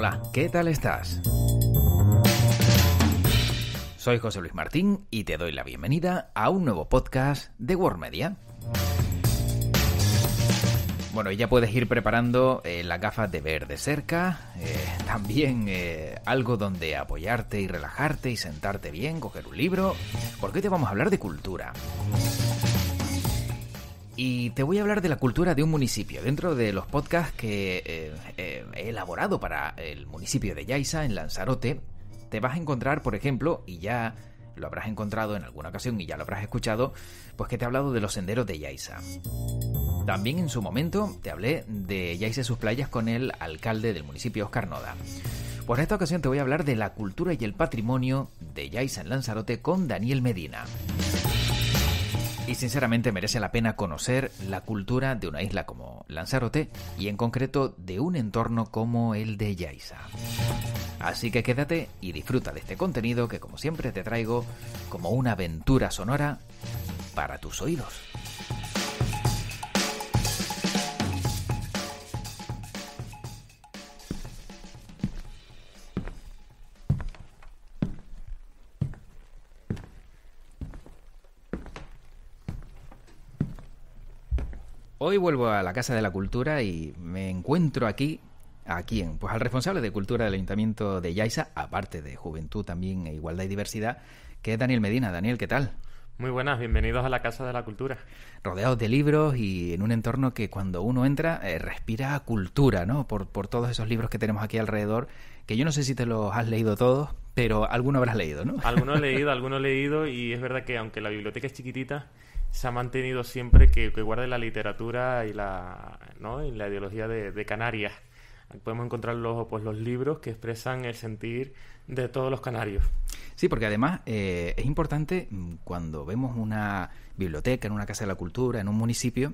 Hola, ¿qué tal estás? Soy José Luis Martín y te doy la bienvenida a un nuevo podcast de World Media. Bueno, ya puedes ir preparando eh, la gafa gafas de ver de cerca, eh, también eh, algo donde apoyarte y relajarte y sentarte bien, coger un libro, porque hoy te vamos a hablar de cultura y te voy a hablar de la cultura de un municipio dentro de los podcasts que eh, eh, he elaborado para el municipio de Yaisa en Lanzarote. Te vas a encontrar, por ejemplo, y ya lo habrás encontrado en alguna ocasión y ya lo habrás escuchado, pues que te he hablado de los senderos de Yaisa. También en su momento te hablé de Yaisa y sus playas con el alcalde del municipio Oscar Noda. Por esta ocasión te voy a hablar de la cultura y el patrimonio de Yaisa en Lanzarote con Daniel Medina. Y sinceramente merece la pena conocer la cultura de una isla como Lanzarote y en concreto de un entorno como el de Yaisa. Así que quédate y disfruta de este contenido que como siempre te traigo como una aventura sonora para tus oídos. hoy vuelvo a la Casa de la Cultura y me encuentro aquí. ¿A quién? Pues al responsable de Cultura del Ayuntamiento de Yaisa, aparte de Juventud también, e Igualdad y Diversidad, que es Daniel Medina. Daniel, ¿qué tal? Muy buenas, bienvenidos a la Casa de la Cultura. Rodeados de libros y en un entorno que cuando uno entra eh, respira cultura, ¿no? Por, por, todos esos libros que tenemos aquí alrededor, que yo no sé si te los has leído todos, pero alguno habrás leído, ¿no? Alguno he leído, alguno he leído y es verdad que aunque la biblioteca es chiquitita, se ha mantenido siempre que, guarde la literatura y la, ¿no? y la ideología de, Canarias. podemos encontrar los, pues, los libros que expresan el sentir de todos los canarios. Sí, porque además eh, es importante mm, cuando vemos una biblioteca, en una casa de la cultura, en un municipio,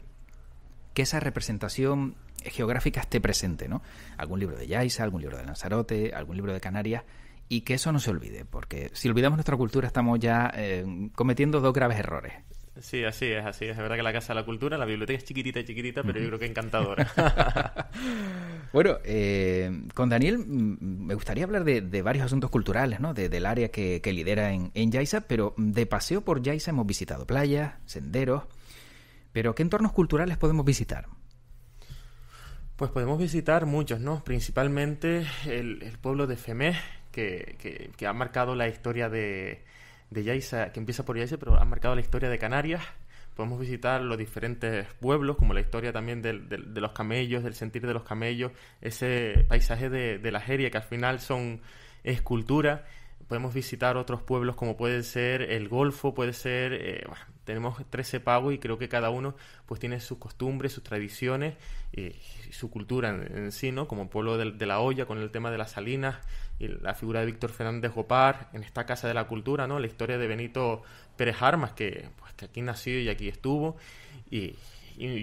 que esa representación geográfica esté presente, ¿no? Algún libro de Yaisa, algún libro de Lanzarote, algún libro de Canarias, y que eso no se olvide, porque si olvidamos nuestra cultura estamos ya eh, cometiendo dos graves errores. Sí, así es, así es. Es verdad que la Casa de la Cultura, la biblioteca es chiquitita, chiquitita, pero yo creo que encantadora. bueno, eh, con Daniel mm, me gustaría hablar de, varios asuntos culturales, ¿no? del área que, lidera en, en, pero de paseo por Yaisa hemos visitado playas, senderos, pero ¿qué entornos culturales podemos visitar? Pues podemos visitar muchos, ¿no? Principalmente el, pueblo de Femé, que ha marcado la historia de de Yaiza, que empieza por Yaiza, pero ha marcado la historia de Canarias. Podemos visitar los diferentes pueblos, como la historia también de, de, los camellos, del sentir de los camellos, ese paisaje de, la Jeria, que al final son escultura. Podemos visitar otros pueblos como puede ser el Golfo, puede ser... Eh, bueno, tenemos 13 pagos y creo que cada uno pues tiene sus costumbres, sus tradiciones eh, y, su cultura en, sí, ¿no? Como pueblo de, de, La Olla con el tema de las salinas, y la figura de Víctor Fernández Gopar en esta Casa de la Cultura, ¿no? La historia de Benito Pérez Armas, que, pues, aquí nació y aquí estuvo, y,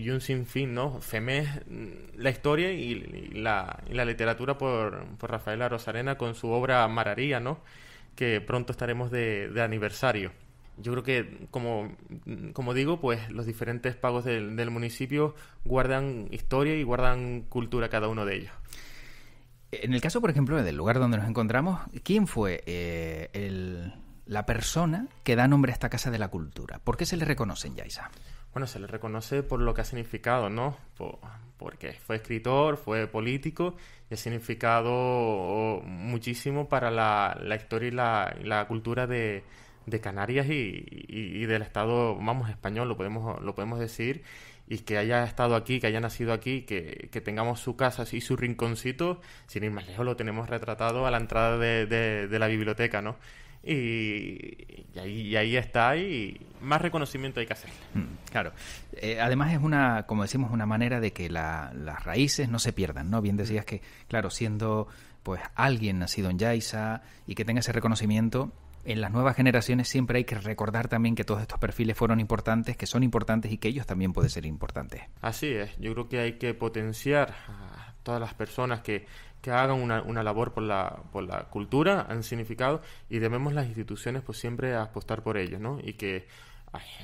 un sinfín, ¿no? Femés mm, la historia y, la, literatura por, por Rafaela Rosarena con su obra Mararía, ¿no? Que pronto estaremos de, aniversario. Yo creo que, como, mm, como, digo, pues los diferentes pagos del municipio guardan historia y guardan cultura cada uno de ellos. En el caso, por ejemplo, del lugar donde nos encontramos, ¿quién fue eh, la persona que da nombre a esta Casa de la Cultura? ¿Por qué se le en Yaisa? Bueno, se le reconoce por lo que ha significado, ¿no? porque fue escritor, fue político y ha significado muchísimo para la, historia y la, cultura de, Canarias y, del Estado, vamos, español, lo podemos, lo podemos decir y que haya estado aquí, que haya nacido aquí, que, tengamos su casa y su rinconcito, sin ir más lejos lo tenemos retratado a la entrada de, la biblioteca, ¿no? Y, ahí, ahí, está, y más reconocimiento hay que hacerle. Mm, claro. Eh, además es una, como decimos, una manera de que las raíces no se pierdan, ¿no? Bien decías mm. que, claro, siendo pues alguien nacido en Yaisa y que tenga ese reconocimiento, en las nuevas generaciones siempre hay que recordar también que todos estos perfiles fueron importantes, que son importantes y que ellos también pueden ser importantes. Así es, yo creo que hay que potenciar a todas las personas que, que hagan una, labor por la, por la cultura, han significado, y debemos las instituciones pues siempre apostar por ellos, ¿no? Y que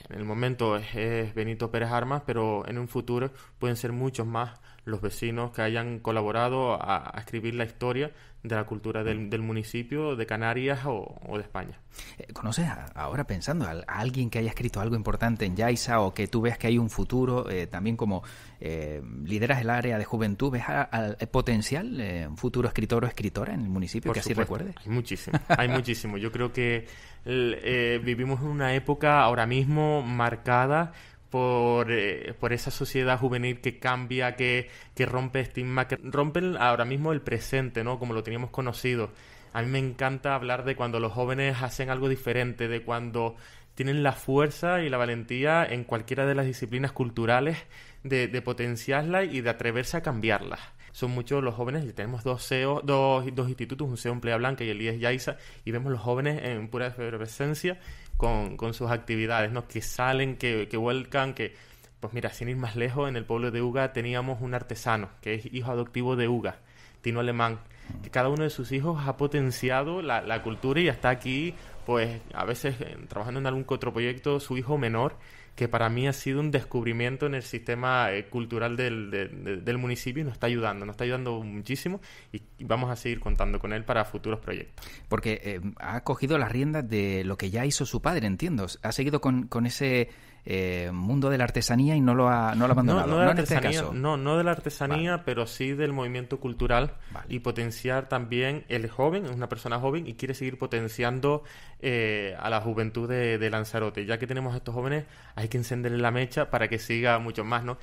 en el momento es, es Benito Pérez Armas, pero en un futuro pueden ser muchos más los vecinos que hayan colaborado a, escribir la historia de la cultura del, municipio de Canarias o, de España. Eh, ¿Conoces ahora pensando a, alguien que haya escrito algo importante en Yaisa o que tú veas que hay un futuro, eh, también como eh, lideras el área de juventud, ¿ves al potencial, un futuro escritor o escritora en el municipio que así recuerde? Hay muchísimo, hay muchísimo. Yo creo que vivimos en una época ahora mismo marcada por, eh, por esa sociedad juvenil que cambia, que, rompe estigma, que rompe ahora mismo el presente, ¿no? Como lo teníamos conocido. A mí me encanta hablar de cuando los jóvenes hacen algo diferente, de cuando tienen la fuerza y la valentía en cualquiera de las disciplinas culturales de, potenciarla y de atreverse a cambiarlas son muchos los jóvenes, y tenemos dos e dos, institutos, un CEO en Playa Blanca y el IES Yaisa y vemos los jóvenes en pura efervescencia con, sus actividades, ¿no? Que salen, que, vuelcan, que... Pues mira, sin ir más lejos, en el pueblo de Uga teníamos un artesano, que es hijo adoptivo de Uga, Tino Alemán, que cada uno de sus hijos ha potenciado la, la cultura y está aquí, pues a veces eh, trabajando en algún otro proyecto, su hijo menor, que para mí ha sido un descubrimiento en el sistema eh, cultural del, municipio y nos está ayudando, nos está ayudando muchísimo y vamos a seguir contando con él para futuros proyectos. Porque eh, ha cogido las riendas de lo que ya hizo su padre, entiendo. Ha seguido con, con ese eh, mundo de la artesanía y no lo ha, no abandonado. No, de la este artesanía, pero sí del movimiento cultural y potenciar también el joven, es una persona joven y quiere seguir potenciando eh, a la juventud de, Lanzarote. Ya que tenemos a estos jóvenes, hay que encenderle la mecha para que siga mucho más, ¿no?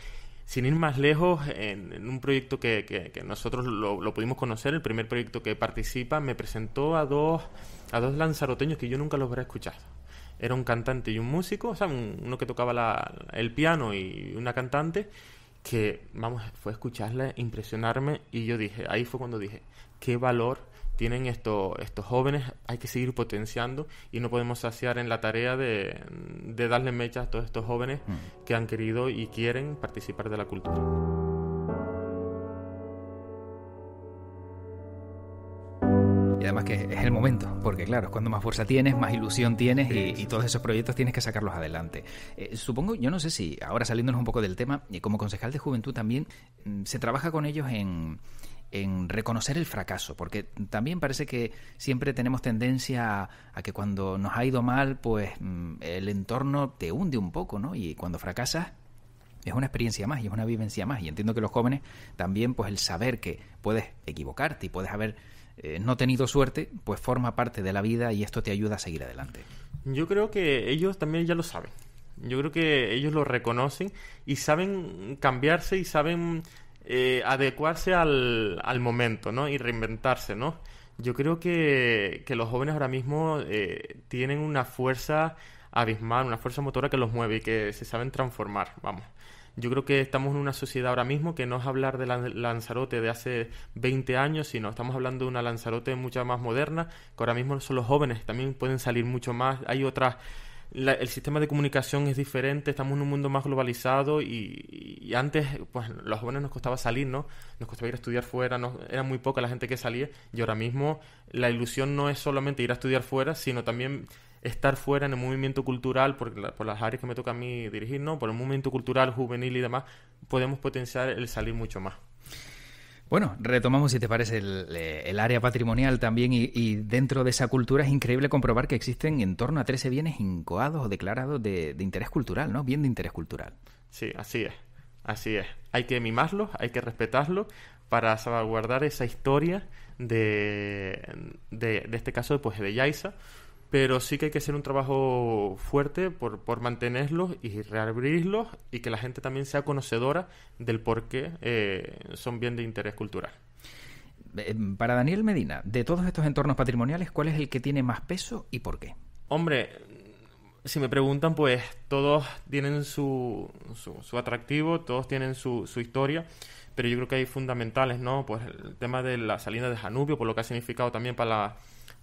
sin ir más lejos, en, un proyecto que, que, nosotros lo, pudimos conocer, el primer proyecto que participa, me presentó a dos, a dos lanzaroteños que yo nunca los hubiera escuchado era un cantante y un músico, o sea, uno que tocaba el piano y una cantante, que, vamos, fue escucharla, impresionarme, y yo dije, ahí fue cuando dije, qué valor tienen estos estos jóvenes, hay que seguir potenciando y no podemos saciar en la tarea de, de darle mechas a todos estos jóvenes mm. que han querido y quieren participar de la cultura. Y además que es el momento, porque claro, es cuando más fuerza tienes, más ilusión tienes y, todos esos proyectos tienes que sacarlos adelante. Eh, supongo, yo no sé si ahora saliéndonos un poco del tema, como concejal de juventud también mm, se trabaja con ellos en reconocer el fracaso, porque también parece que siempre tenemos tendencia a, a, que cuando nos ha ido mal, pues mm, el entorno te hunde un poco, ¿no? Y cuando fracasas es una experiencia más y es una vivencia más. Y entiendo que los jóvenes también, pues el saber que puedes equivocarte y puedes haber eh, no tenido suerte, pues forma parte de la vida y esto te ayuda a seguir adelante. Yo creo que ellos también ya lo saben. Yo creo que ellos lo reconocen y saben cambiarse y saben eh, adecuarse al, momento, ¿no? Y reinventarse, ¿no? Yo creo que, que los jóvenes ahora mismo eh, tienen una fuerza abismal, una fuerza motora que los mueve y que se saben transformar, vamos. Yo creo que estamos en una sociedad ahora mismo que no es hablar de la Lanzarote de hace 20 años, sino estamos hablando de una Lanzarote mucho más moderna, que ahora mismo son los jóvenes, también pueden salir mucho más. Hay otras el sistema de comunicación es diferente, estamos en un mundo más globalizado y, antes, pues, los jóvenes nos costaba salir, ¿no? Nos costaba ir a estudiar fuera, no era muy poca la gente que salía y ahora mismo la ilusión no es solamente ir a estudiar fuera, sino también estar fuera en el movimiento cultural, por, por las áreas que me toca a mí dirigir, ¿no? Por el movimiento cultural, juvenil y demás, podemos potenciar el salir mucho más. Bueno, retomamos si te parece el, eh, área patrimonial también y, dentro de esa cultura es increíble comprobar que existen en torno a 13 bienes incoados o declarados de, interés cultural, ¿no? Bien de interés cultural. Sí, así es, así es. Hay que mimarlos, hay que respetarlos para salvaguardar esa historia de, de, este caso pues, de Yaisa, pero sí que hay que hacer un trabajo fuerte por, mantenerlos y reabrirlos y que la gente también sea conocedora del por qué eh, son bien de interés cultural. Eh, para Daniel Medina, de todos estos entornos patrimoniales, ¿cuál es el que tiene más peso y por qué? Hombre, si me preguntan, pues todos tienen su, su, atractivo, todos tienen su, su, historia, pero yo creo que hay fundamentales, ¿no? Pues el tema de la salida de Janubio, por lo que ha significado también para la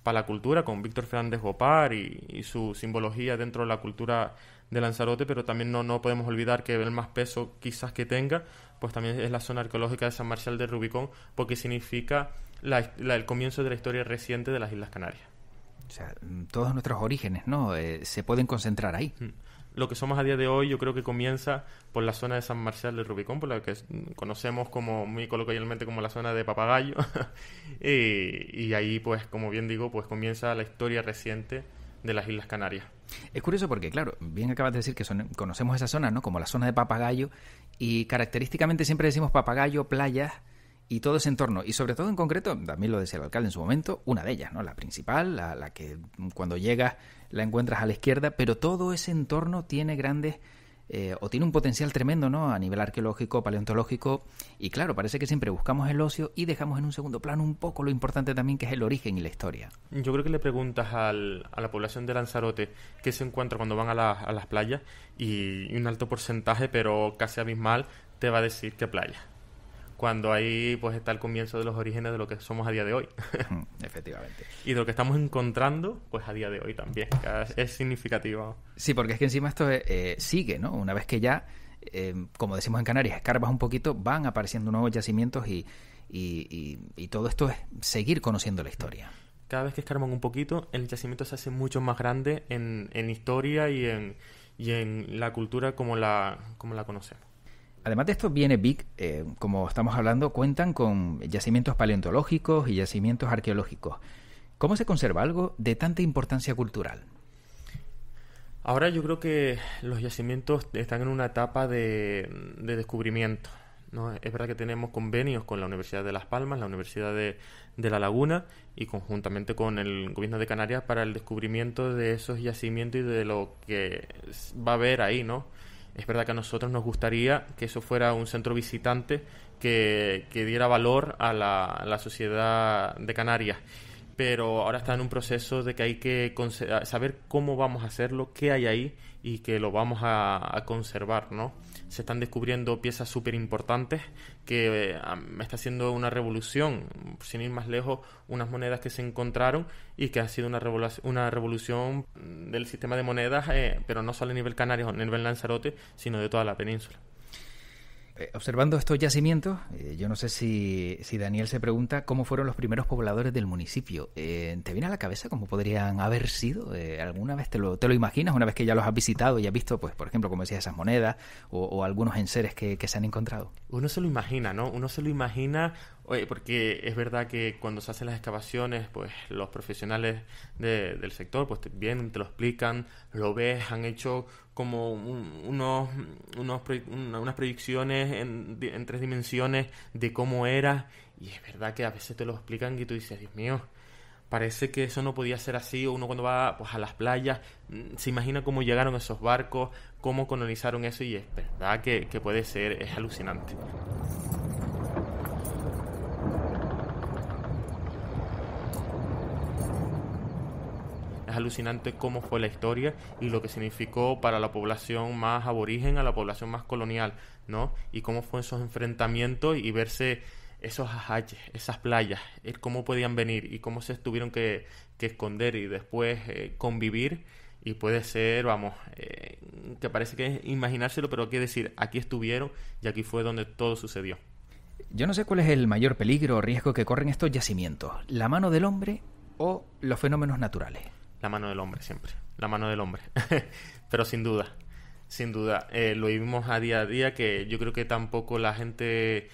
para la cultura con Víctor Fernández Gopar y, su simbología dentro de la cultura de Lanzarote, pero también no, no podemos olvidar que el más peso quizás que tenga, pues también es la zona arqueológica de San Marcial de Rubicón, porque significa el comienzo de la historia reciente de las Islas Canarias. O sea, todos nuestros orígenes, ¿no? Eh, se pueden concentrar ahí. Mm lo que somos a día de hoy yo creo que comienza por la zona de San Marcial del Rubicón, por la que conocemos como muy coloquialmente como la zona de Papagayo. Eh, y, ahí, pues, como bien digo, pues comienza la historia reciente de las Islas Canarias. Es curioso porque, claro, bien acabas de decir que son, conocemos esa zona, ¿no? Como la zona de Papagayo. Y característicamente siempre decimos Papagayo, playas y todo ese entorno. Y sobre todo en concreto, también lo decía el alcalde en su momento, una de ellas, ¿no? La principal, la, la que cuando llega la encuentras a la izquierda, pero todo ese entorno tiene grandes eh, o tiene un potencial tremendo, ¿no? A nivel arqueológico, paleontológico, y claro, parece que siempre buscamos el ocio y dejamos en un segundo plano un poco lo importante también que es el origen y la historia. Yo creo que le preguntas al, a la población de Lanzarote qué se encuentra cuando van a, a las playas y un alto porcentaje, pero casi abismal, te va a decir qué playa cuando ahí pues está el comienzo de los orígenes de lo que somos a día de hoy. Efectivamente. Y de lo que estamos encontrando pues a día de hoy también. Es, significativo. Sí, porque es que encima esto eh, eh, sigue, ¿no? Una vez que ya, eh, como decimos en Canarias, escarbas un poquito, van apareciendo nuevos yacimientos y, y, y, todo esto es seguir conociendo la historia cada vez que escarban un poquito, el yacimiento se hace mucho más grande en, en historia y en, y en la cultura como la, como la conocemos. Además de esto viene Big, eh, como estamos hablando, cuentan con yacimientos paleontológicos y yacimientos arqueológicos. ¿Cómo se conserva algo de tanta importancia cultural? Ahora yo creo que los yacimientos están en una etapa de, descubrimiento. Es verdad que tenemos convenios con la Universidad de Las Palmas, la Universidad de, de, La Laguna y conjuntamente con el Gobierno de Canarias para el descubrimiento de esos yacimientos y de lo que va a haber ahí, ¿no? es verdad que a nosotros nos gustaría que eso fuera un centro visitante que, que diera valor a la, la sociedad de Canarias pero ahora está en un proceso de que hay que saber cómo vamos a hacerlo, qué hay ahí y que lo vamos a, a conservar, ¿no? se están descubriendo piezas súper importantes que eh, me está haciendo una revolución, sin ir más lejos, unas monedas que se encontraron y que ha sido una, una revolución del sistema de monedas, eh, pero no solo a nivel canario, a nivel Lanzarote, sino de toda la península. Eh, observando estos yacimientos, eh, yo no sé si, Daniel se pregunta cómo fueron los primeros pobladores del municipio. Eh, ¿Te viene a la cabeza cómo podrían haber sido? ¿Alguna vez te lo, imaginas? Una vez que ya los has visitado y has visto, pues, por ejemplo, como decía, esas monedas o, algunos enseres que, que, se han encontrado. Uno se lo imagina, ¿no? Uno se lo imagina Oye, porque es verdad que cuando se hacen las excavaciones, pues los profesionales del sector, pues bien vienen, te lo explican, lo ves, han hecho como unos, unas proyecciones en, tres dimensiones de cómo era, y es verdad que a veces te lo explican y tú dices, Dios mío, parece que eso no podía ser así, uno cuando va pues, a las playas, mm, se imagina cómo llegaron esos barcos, cómo colonizaron eso, y es verdad que, que puede ser, es alucinante. es alucinante cómo fue la historia y lo que significó para la población más aborigen, a la población más colonial, ¿no? Y cómo fueron esos enfrentamientos y verse esos ajaches, esas playas, eh, cómo podían venir y cómo se tuvieron que, esconder y después eh, convivir. Y puede ser, vamos, eh, que parece que es imaginárselo, pero hay decir, aquí estuvieron y aquí fue donde todo sucedió. Yo no sé cuál es el mayor peligro o riesgo que corren estos yacimientos, la mano del hombre o los fenómenos naturales. La mano del hombre siempre. La mano del hombre. Pero sin duda. Sin duda. Eh, lo vivimos a día a día que yo creo que tampoco la gente...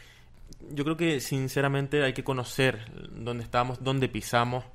Yo creo que sinceramente hay que conocer dónde estamos, dónde pisamos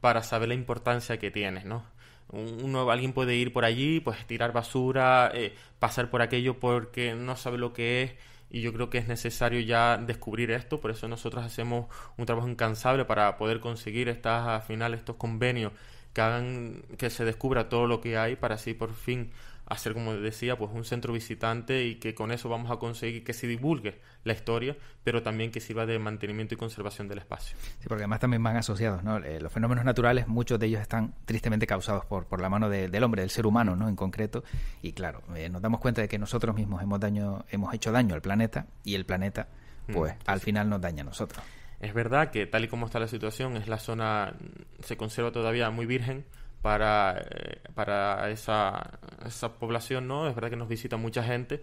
para saber la importancia que tiene, ¿no? Uno, alguien puede ir por allí, pues tirar basura, eh, pasar por aquello porque no sabe lo que es y yo creo que es necesario ya descubrir esto, por eso nosotros hacemos un trabajo incansable para poder conseguir estas, al final estos convenios que hagan que se descubra todo lo que hay para así por fin hacer, como decía, pues un centro visitante y que con eso vamos a conseguir que se divulgue la historia, pero también que sirva de mantenimiento y conservación del espacio. Sí, porque además también van asociados, eh, los fenómenos naturales, muchos de ellos están tristemente causados por, por la mano del hombre, del ser humano, ¿no? En concreto, y claro, eh, nos damos cuenta de que nosotros mismos hemos, daño, hemos hecho daño al planeta y el planeta, mm, pues al final nos daña a nosotros. Es verdad que tal y como está la situación, es la zona, se conserva todavía muy virgen para, eh, para esa, esa población, ¿no? Es verdad que nos visita mucha gente,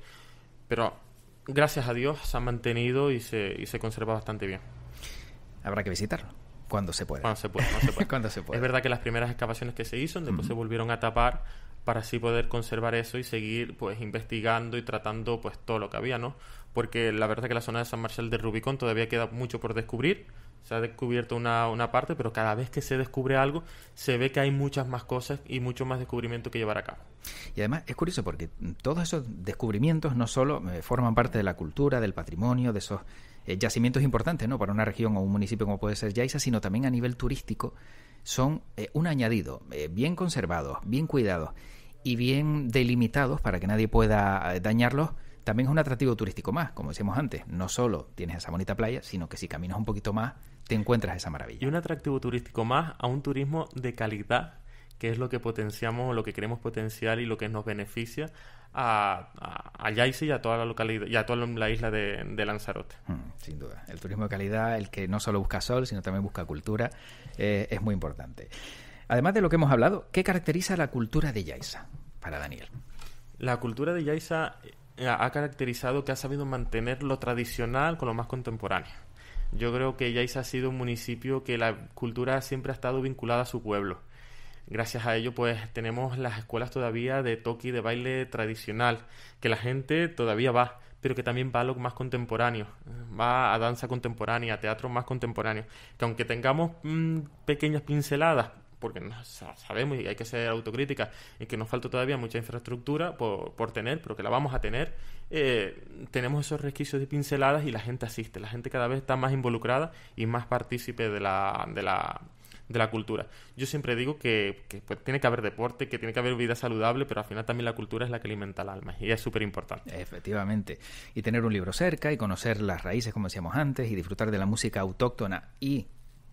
pero gracias a Dios se ha mantenido y se, y se conserva bastante bien. Habrá que visitarlo cuando se pueda. Cuando se pueda, se Es verdad que las primeras excavaciones que se hicieron después se volvieron a tapar para así poder conservar eso y seguir pues investigando y tratando pues todo lo que había, ¿no? Porque la verdad es que la zona de San Marcel de Rubicón todavía queda mucho por descubrir. Se ha descubierto una, una parte, pero cada vez que se descubre algo, se ve que hay muchas más cosas y mucho más descubrimiento que llevar a cabo. Y además es curioso porque todos esos descubrimientos no solo eh, forman parte de la cultura, del patrimonio, de esos eh, yacimientos importantes, ¿no? Para una región o un municipio como puede ser Yaisa, sino también a nivel turístico, son eh, un añadido, bien conservados, bien cuidados y bien delimitados para que nadie pueda eh, dañarlos, también es un atractivo turístico más, como decíamos antes. No solo tienes esa bonita playa, sino que si caminas un poquito más, te encuentras esa maravilla. Y un atractivo turístico más a un turismo de calidad, que es lo que potenciamos, lo que queremos potenciar y lo que nos beneficia a, a, y a toda la localidad a toda la isla de, Lanzarote. Mm, sin duda. El turismo de calidad, el que no solo busca sol, sino también busca cultura, eh, es muy importante. Además de lo que hemos hablado, ¿qué caracteriza la cultura de Yaisa para Daniel? La cultura de Yaisa eh, ha caracterizado que ha sabido mantener lo tradicional con lo más contemporáneo. Yo creo que Yaisa ha sido un municipio que la cultura siempre ha estado vinculada a su pueblo. Gracias a ello, pues tenemos las escuelas todavía de toque y de baile tradicional, que la gente todavía va, pero que también va a lo más contemporáneo, eh, va a danza contemporánea, a teatro más contemporáneo. Que aunque tengamos mm, pequeñas pinceladas porque sabemos y hay que ser autocrítica y que nos falta todavía mucha infraestructura por, tener, pero que la vamos a tener, eh, tenemos esos resquicios de pinceladas y la gente asiste, la gente cada vez está más involucrada y más partícipe de la, de la, cultura. Yo siempre digo que, pues, tiene que haber deporte, que tiene que haber vida saludable, pero al final también la cultura es la que alimenta el alma y es súper importante. Efectivamente. Y tener un libro cerca y conocer las raíces, como decíamos antes, y disfrutar de la música autóctona y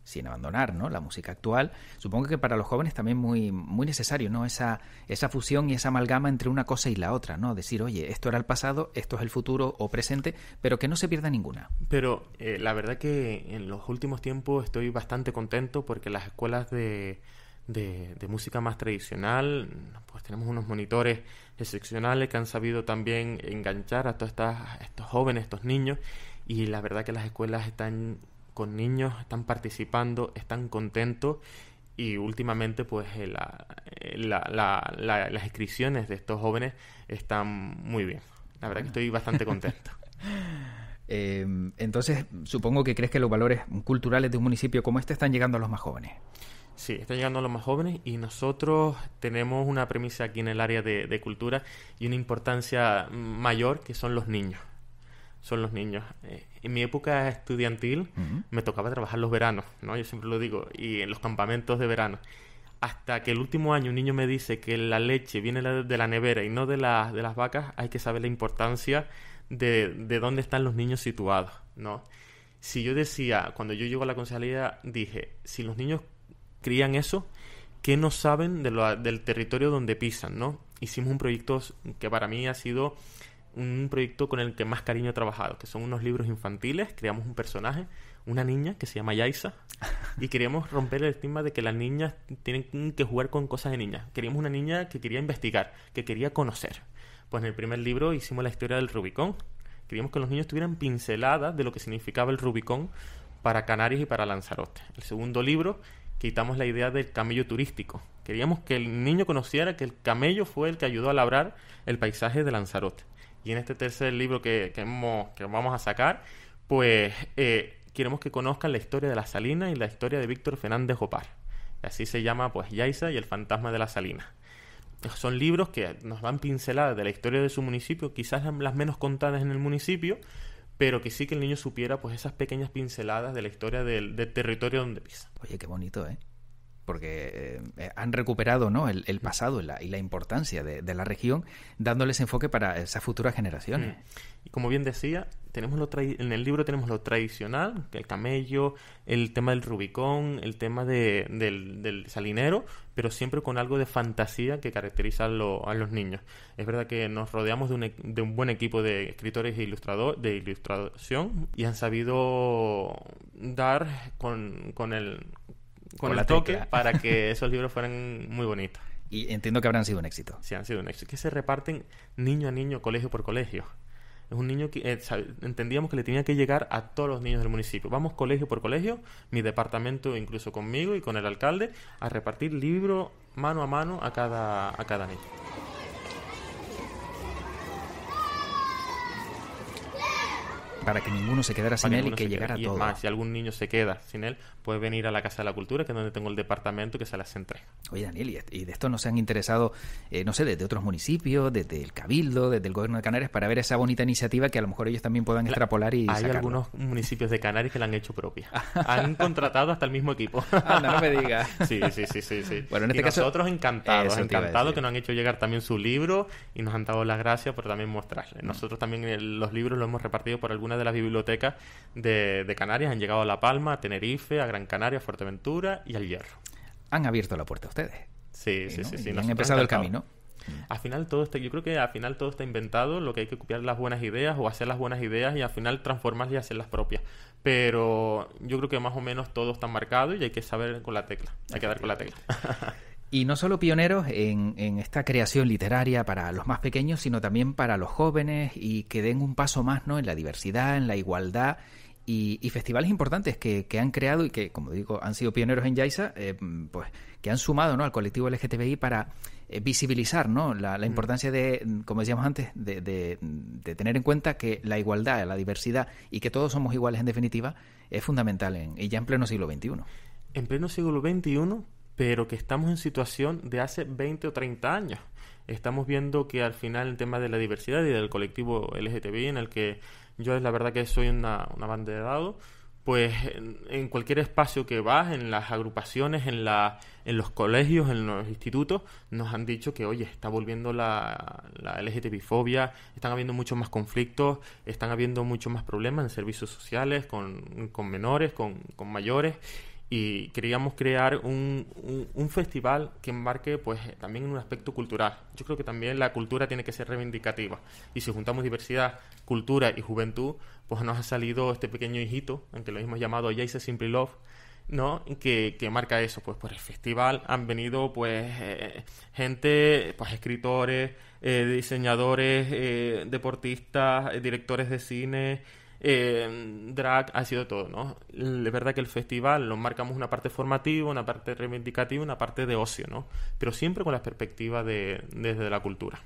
sin abandonar ¿no? la música actual. Supongo que para los jóvenes también muy, muy necesario, ¿no? Esa, esa fusión y esa amalgama entre una cosa y la otra, ¿no? Decir, oye, esto era el pasado, esto es el futuro o presente, pero que no se pierda ninguna. Pero eh, la verdad que en los últimos tiempos estoy bastante contento porque las escuelas de, de música más tradicional, pues tenemos unos monitores excepcionales que han sabido también enganchar a todos estos jóvenes, estos niños, y la verdad que las escuelas están con niños, están participando, están contentos y últimamente pues eh, eh, las inscripciones de estos jóvenes están muy bien. La verdad que estoy bastante contento. Em, entonces, supongo que crees que los valores culturales de un municipio como este están llegando a los más jóvenes. Sí, están llegando a los más jóvenes y nosotros tenemos una premisa aquí en el área de cultura y una importancia mayor que son los niños son los niños. Eh, en mi época estudiantil me tocaba trabajar los veranos, ¿no? Yo siempre lo digo, y en los campamentos de verano. Hasta que el último año un niño me dice que la leche viene de la nevera y no de, la, de las vacas, hay que saber la importancia de, dónde están los niños situados, ¿no? Si yo decía, cuando yo llego a la concejalía, dije, si los niños crían eso, ¿qué no saben de del territorio donde pisan, no? Hicimos un proyecto que para mí ha sido un proyecto con el que más cariño he trabajado, que son unos libros infantiles. Creamos un personaje, una niña que se llama Yaisa, y queríamos romper el estigma de que las niñas tienen que jugar con cosas de niñas. Queríamos una niña que quería investigar, que quería conocer. Pues en el primer libro hicimos la historia del Rubicón. Queríamos que los niños tuvieran pinceladas de lo que significaba el Rubicón para Canarias y para Lanzarote. El segundo libro quitamos la idea del camello turístico. Queríamos que el niño conociera que el camello fue el que ayudó a labrar el paisaje de Lanzarote. Y en este tercer libro que, que, que vamos a sacar, pues eh, queremos que conozcan la historia de la Salina y la historia de Víctor Fernández Y Así se llama pues Yaisa y el fantasma de la Salina. Son libros que nos dan pinceladas de la historia de su municipio, quizás las menos contadas en el municipio, pero que sí que el niño supiera pues esas pequeñas pinceladas de la historia del, del territorio donde pisa. Oye, qué bonito, ¿eh? porque eh, eh, han recuperado el, pasado y la, importancia de, la región, dándoles enfoque para esas futuras generaciones. Mm. Y como bien decía, tenemos lo en el libro tenemos lo tradicional, el camello, el tema del Rubicón, el tema del, salinero, pero siempre con algo de fantasía que caracteriza a, los niños. Es verdad que nos rodeamos e-, de un, buen equipo de escritores e ilustrador, de ilustración y han sabido dar con, con el con, el toque para que esos libros fueran muy bonitos. Y entiendo que habrán sido un éxito. Sí, han sido un éxito. Que se reparten niño a niño, colegio por colegio. Es un niño que eh, entendíamos que le tenía que llegar a todos los niños del municipio. Vamos colegio por colegio, mi departamento incluso conmigo y con el alcalde, a repartir libro mano a mano a cada, a cada niño. para que ninguno se quedara sin él y que llegara a todos Y si algún niño se queda sin él, puede venir a la Casa de la Cultura, que es donde tengo el departamento que se las entrega. Oye, Daniel, y de esto nos han interesado, eh, no sé, desde otros municipios, desde el Cabildo, desde el Gobierno de Canarias, para ver esa bonita iniciativa que a lo mejor ellos también puedan extrapolar y Hay algunos municipios de Canarias que la han hecho propia. han contratado hasta el mismo equipo. Anda, no me digas. sí, sí, sí, sí, sí. Bueno, en este caso, nosotros encantados, encantados que nos han hecho llegar también su libro y nos han dado las gracias por también mostrarle. Nosotros también eh, los libros los hemos repartido por algunas de las bibliotecas de, Canarias han llegado a La Palma, a Tenerife, a Gran Canaria, a Fuerteventura y al Hierro. Han abierto la puerta a ustedes. Sí, sí, sí, sí. han empezado el camino. Al final todo está, yo creo que al final todo está inventado, lo que hay que copiar las buenas ideas o hacer las buenas ideas y al final transformarlas y las propias. Pero yo creo que más o menos todo está marcado y hay que saber con la tecla, hay que dar con la tecla. Y no solo pioneros en, esta creación literaria para los más pequeños, sino también para los jóvenes y que den un paso más ¿no? en la diversidad, en la igualdad y, festivales importantes que, han creado y que, como digo, han sido pioneros en Yaisa, eh, pues que han sumado ¿no? al colectivo LGTBI para eh, visibilizar la, importancia de, como decíamos antes, de, tener en cuenta que la igualdad, la diversidad y que todos somos iguales en definitiva es fundamental y ya en pleno siglo XXI. En pleno siglo XXI, pero que estamos en situación de hace 20 o 30 años. Estamos viendo que al final el tema de la diversidad y del colectivo LGTBI, en el que yo la verdad que soy una, de dados, pues en, cualquier espacio que vas, en las agrupaciones, en, la, en los colegios, en los institutos, nos han dicho que, oye, está volviendo la, la LGTBI-fobia, están habiendo muchos más conflictos, están habiendo muchos más problemas en servicios sociales, con, con menores, con, con mayores y queríamos crear un, un, festival que embarque pues también en un aspecto cultural. Yo creo que también la cultura tiene que ser reivindicativa y si juntamos diversidad, cultura y juventud, pues nos ha salido este pequeño hijito, que lo hemos llamado Jace Simply Love, ¿no? Que, que, marca eso, pues por el festival han venido pues eh, gente, pues escritores, eh, diseñadores, eh, deportistas, directores de cine, drag ha sido todo, ¿no? Es verdad que el festival lo marcamos una parte formativa, una parte reivindicativa, una parte de ocio, ¿no? Pero siempre con la perspectiva de, desde la cultura.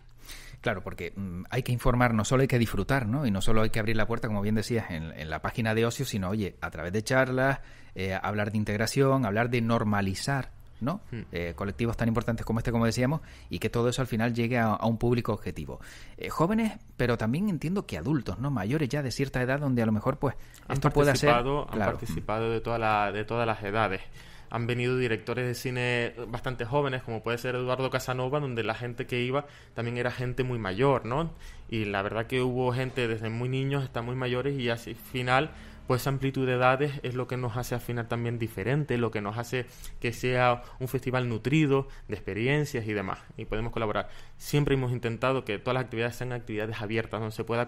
Claro, porque mm, hay que informar, no solo hay que disfrutar, ¿no? Y no solo hay que abrir la puerta, como bien decías, en, la página de ocio, sino, oye, a través de charlas, eh, hablar de integración, hablar de normalizar ¿no? Hmm. Eh, colectivos tan importantes como este, como decíamos, y que todo eso al final llegue a, un público objetivo. Eh, jóvenes, pero también entiendo que adultos, ¿no? Mayores ya de cierta edad, donde a lo mejor, pues, esto puede ser. Han participado de, toda la, de todas las edades han venido directores de cine bastante jóvenes, como puede ser Eduardo Casanova, donde la gente que iba también era gente muy mayor, ¿no? Y la verdad que hubo gente desde muy niños hasta muy mayores y al final pues amplitud de edades es lo que nos hace al final también diferente, lo que nos hace que sea un festival nutrido de experiencias y demás, y podemos colaborar. Siempre hemos intentado que todas las actividades sean actividades abiertas, donde se pueda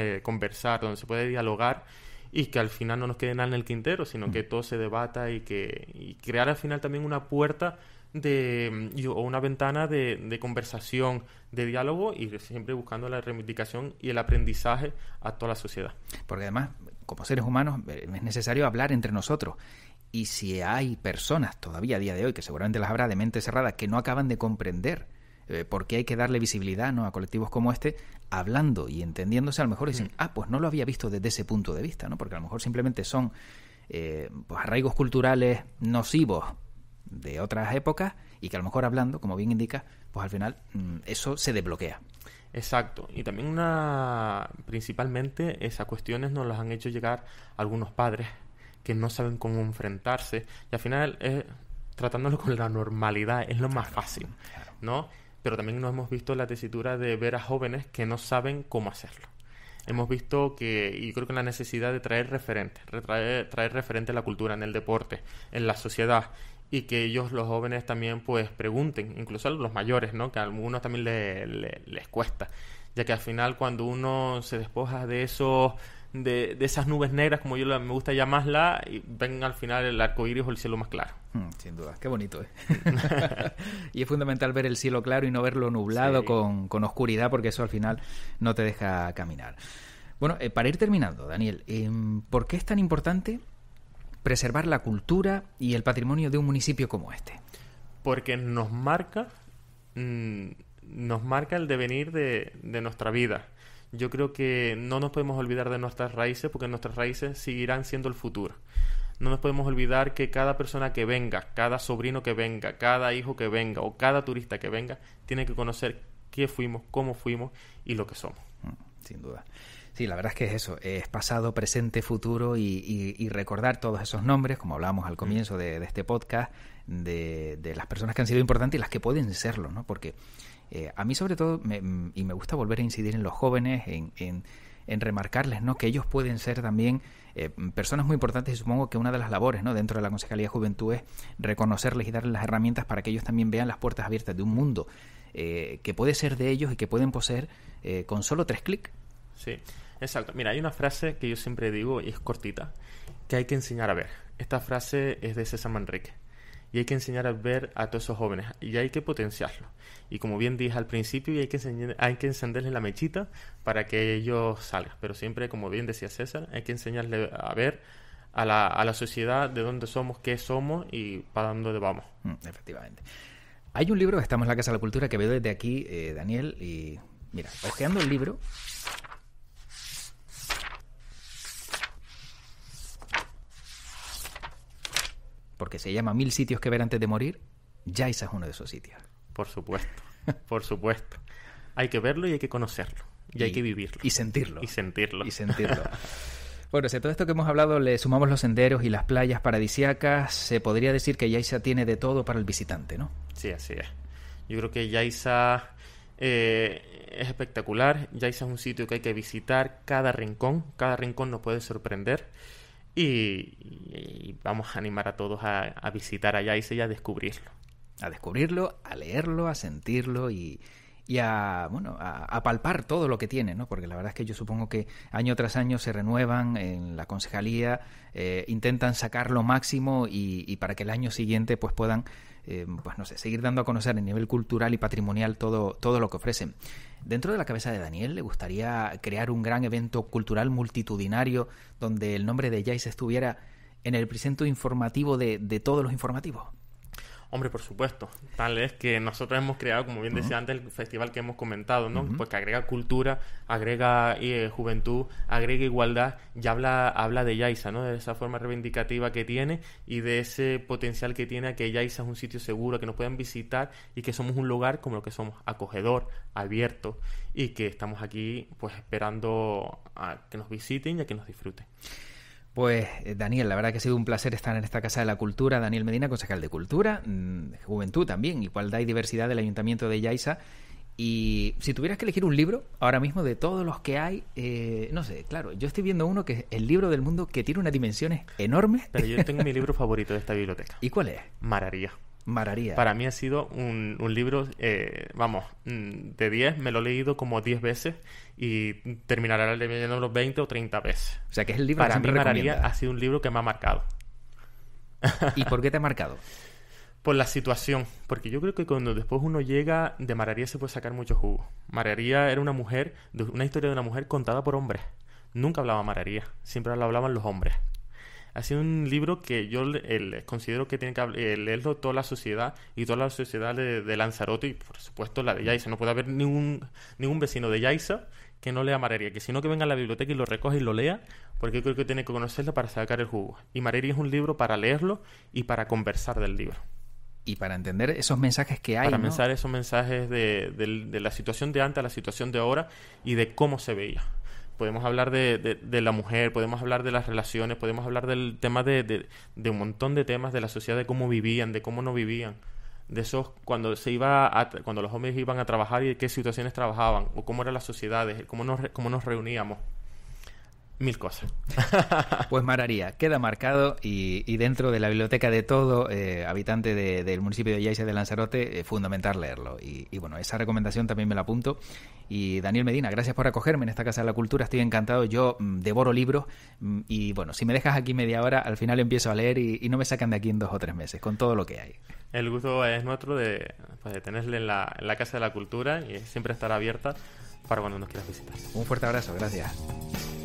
eh, conversar, donde se pueda dialogar y que al final no nos quede nada en el quintero, sino que todo se debata y que y crear al final también una puerta de, o una ventana de, de, conversación, de diálogo y siempre buscando la reivindicación y el aprendizaje a toda la sociedad. Porque además, como seres humanos eh, es necesario hablar entre nosotros. Y si hay personas todavía a día de hoy, que seguramente las habrá de mente cerrada, que no acaban de comprender eh, por qué hay que darle visibilidad ¿no? a colectivos como este, hablando y entendiéndose, a lo mejor dicen, mm. ah, pues no lo había visto desde ese punto de vista, ¿no? porque a lo mejor simplemente son eh, pues, arraigos culturales nocivos de otras épocas y que a lo mejor hablando, como bien indica, pues al final mm, eso se desbloquea. Exacto, y también una, principalmente esas cuestiones nos las han hecho llegar algunos padres que no saben cómo enfrentarse y al final es eh, tratándolo con la normalidad es lo más fácil, ¿no? Pero también nos hemos visto la tesitura de ver a jóvenes que no saben cómo hacerlo. Hemos visto que, y creo que la necesidad de traer referentes, traer, traer referentes a la cultura, en el deporte, en la sociedad, y que ellos, los jóvenes, también pues pregunten, incluso los mayores, ¿no? Que a algunos también les cuesta, ya que al final cuando uno se despoja de esos... De, de, esas nubes negras, como yo me gusta llamarlas, y ven al final el arco iris o el cielo más claro. Mm, sin duda, qué bonito, es. ¿eh? y es fundamental ver el cielo claro y no verlo nublado con, con, oscuridad, porque eso al final no te deja caminar. Bueno, eh, para ir terminando, Daniel, em, ¿por qué es tan importante preservar la cultura y el patrimonio de un municipio como este? Porque nos marca, mm, nos marca el devenir de, de nuestra vida. Yo creo que no nos podemos olvidar de nuestras raíces porque nuestras raíces seguirán siendo el futuro no nos podemos olvidar que cada persona que venga, cada sobrino que venga, cada hijo que venga o cada turista que venga, tiene que conocer qué fuimos, cómo fuimos y lo que somos sin duda. Sí, la verdad es que es eso, es pasado, presente, futuro y, recordar todos esos nombres, como hablábamos al comienzo de, este podcast, de, las personas que han sido importantes y las que pueden serlo, ¿no? Porque eh, a mí sobre todo, me, y me gusta volver a incidir en los jóvenes, en, en, en remarcarles, ¿no? Que ellos pueden ser también eh, personas muy importantes y supongo que una de las labores, ¿no? Dentro de la Concejalía de Juventud es reconocerles y darles las herramientas para que ellos también vean las puertas abiertas de un mundo eh, que puede ser de ellos y que pueden poseer eh, con solo tres clics. Sí, exacto. Mira, hay una frase que yo siempre digo y es cortita, que hay que enseñar a ver. Esta frase es de César Manrique y hay que enseñar a ver a todos esos jóvenes y hay que potenciarlo. Y como bien dije al principio, hay que, enseñar, hay que la mechita para que ellos salgan. Pero siempre, como bien decía César, hay que enseñarle a ver a la, sociedad de dónde somos, qué somos y para dónde vamos. Mm, efectivamente. Hay un libro, estamos en la Casa de la Cultura, que veo desde aquí, eh, Daniel, y mira, hojeando el libro, porque se llama Mil sitios que ver antes de morir, esa es uno de esos sitios. Por supuesto, por supuesto. Hay que verlo y hay que conocerlo. y hay que vivirlo. Y sentirlo. Y sentirlo. Y sentirlo. Bueno, si a todo esto que hemos hablado le sumamos los senderos y las playas paradisiacas, se podría decir que Yaisa tiene de todo para el visitante, ¿no? Sí, así es. Yo creo que Yaisa eh, es espectacular. Yaisa es un sitio que hay que visitar cada rincón. Cada rincón nos puede sorprender. Y, vamos a animar a todos a, visitar a Yaisa y a descubrirlo. A descubrirlo, a leerlo, a sentirlo y, y a, bueno, a, palpar todo lo que tiene, ¿no? Porque la verdad es que yo supongo que año tras año se renuevan en la concejalía, eh, intentan sacar lo máximo y, para que el año siguiente pues puedan, eh, pues no sé, seguir dando a conocer a nivel cultural y patrimonial todo, todo lo que ofrecen. Dentro de la cabeza de Daniel le gustaría crear un gran evento cultural multitudinario donde el nombre de Jais estuviera en el presento informativo de, de todos los informativos. Hombre, por supuesto. Tal es que nosotros hemos creado, como bien decía antes, el festival que hemos comentado, ¿no? Pues que agrega cultura, agrega eh, juventud, agrega igualdad y habla, habla de Yaisa, ¿no? De esa forma reivindicativa que tiene y de ese potencial que tiene a que Yaiza es un sitio seguro, que nos puedan visitar y que somos un lugar como lo que somos, acogedor, abierto y que estamos aquí pues esperando a que nos visiten y a que nos disfruten. Pues eh, Daniel, la verdad que ha sido un placer estar en esta Casa de la Cultura. Daniel Medina, concejal de Cultura, mm, Juventud también, Igualdad y Diversidad del Ayuntamiento de Yaisa. Y si tuvieras que elegir un libro ahora mismo de todos los que hay, eh, no sé, claro, yo estoy viendo uno que es el libro del mundo que tiene unas dimensiones enormes. Pero yo tengo mi libro favorito de esta biblioteca. ¿Y cuál es? Mararía. Mararía. Para mí ha sido un, libro, eh, vamos, mm, de 10, me lo he leído como 10 veces y terminaré leyéndolo 20 o 30 veces. O sea, que es el libro Para mí Mararía ha sido un libro que me ha marcado. ¿Y por qué te ha marcado? Por la situación, porque yo creo que cuando después uno llega de Mararía se puede sacar mucho jugo. Mararía era una mujer, una historia de una mujer contada por hombres. Nunca hablaba Mararía, siempre la hablaban los hombres ha sido un libro que yo eh, considero que tiene que eh, leerlo toda la sociedad y toda la sociedad de, Lanzarote y por supuesto la de Yaisa. No puede haber ningún, ningún vecino de Yaisa que no lea Marería, que sino que venga a la biblioteca y lo recoge y lo lea, porque creo que tiene que conocerlo para sacar el jugo. Y Marería es un libro para leerlo y para conversar del libro y para entender esos mensajes que hay. Para pensar esos mensajes de, de, la situación de antes a la situación de ahora y de cómo se veía podemos hablar de, de, la mujer, podemos hablar de las relaciones, podemos hablar del tema de, un montón de temas de la sociedad, de cómo vivían, de cómo no vivían, de esos cuando se iba cuando los hombres iban a trabajar y de qué situaciones trabajaban, o cómo eran las sociedades, cómo nos, cómo nos reuníamos. Mil cosas. pues Mararía, queda marcado y, dentro de la biblioteca de todo eh, habitante del municipio de Yaiza de Lanzarote, es eh, fundamental leerlo. y bueno, esa recomendación también me la apunto. Y Daniel Medina, gracias por acogerme en esta Casa de la Cultura, estoy encantado, yo mm, devoro libros mm, y bueno, si me dejas aquí media hora, al final empiezo a leer y, no me sacan de aquí en dos o tres meses, con todo lo que hay. El gusto es nuestro de, pues, tenerle en la, Casa de la Cultura y siempre estar abierta para cuando nos quieras visitar. Un fuerte abrazo, gracias.